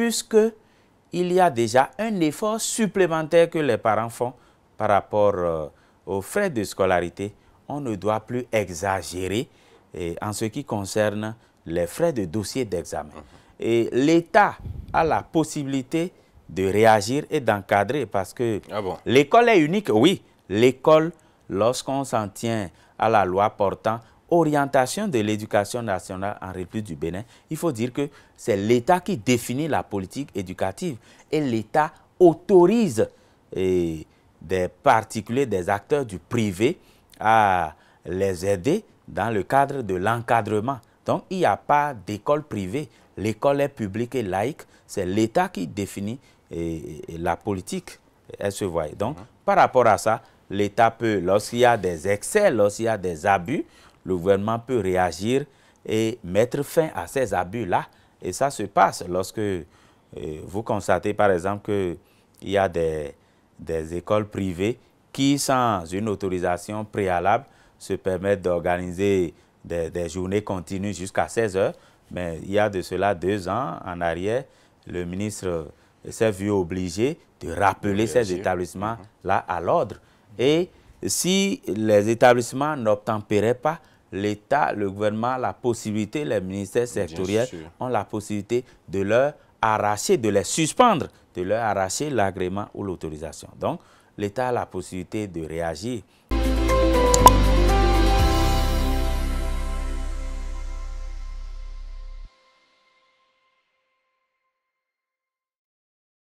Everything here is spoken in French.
puisqu'il y a déjà un effort supplémentaire que les parents font par rapport euh, aux frais de scolarité. On ne doit plus exagérer en ce qui concerne les frais de dossier d'examen. Mm-hmm. Et l'État a la possibilité de réagir et d'encadrer parce que ah l'école est unique. Oui, l'école, lorsqu'on s'en tient à la loi portant orientation de l'éducation nationale en République du Bénin, il faut dire que c'est l'État qui définit la politique éducative et l'État autorise eh, des particuliers, des acteurs du privé à les aider dans le cadre de l'encadrement. Donc, il n'y a pas d'école privée. L'école est publique et laïque. C'est l'État qui définit eh, la politique. Elle se voit. Donc, mm-hmm. par rapport à ça, l'État peut, lorsqu'il y a des excès, lorsqu'il y a des abus, le gouvernement peut réagir et mettre fin à ces abus-là. Et ça se passe lorsque euh, vous constatez, par exemple, qu'il y a des, écoles privées qui, sans une autorisation préalable, se permettent d'organiser des, journées continues jusqu'à 16 heures. Mais il y a de cela deux ans en arrière, le ministre s'est vu obligé de rappeler ces établissements-là mhm. à l'ordre. Et si les établissements n'obtempéraient pas l'État, le gouvernement, la possibilité, les ministères sectoriels ont la possibilité de leur arracher, de les suspendre, de leur arracher l'agrément ou l'autorisation. Donc, l'État a la possibilité de réagir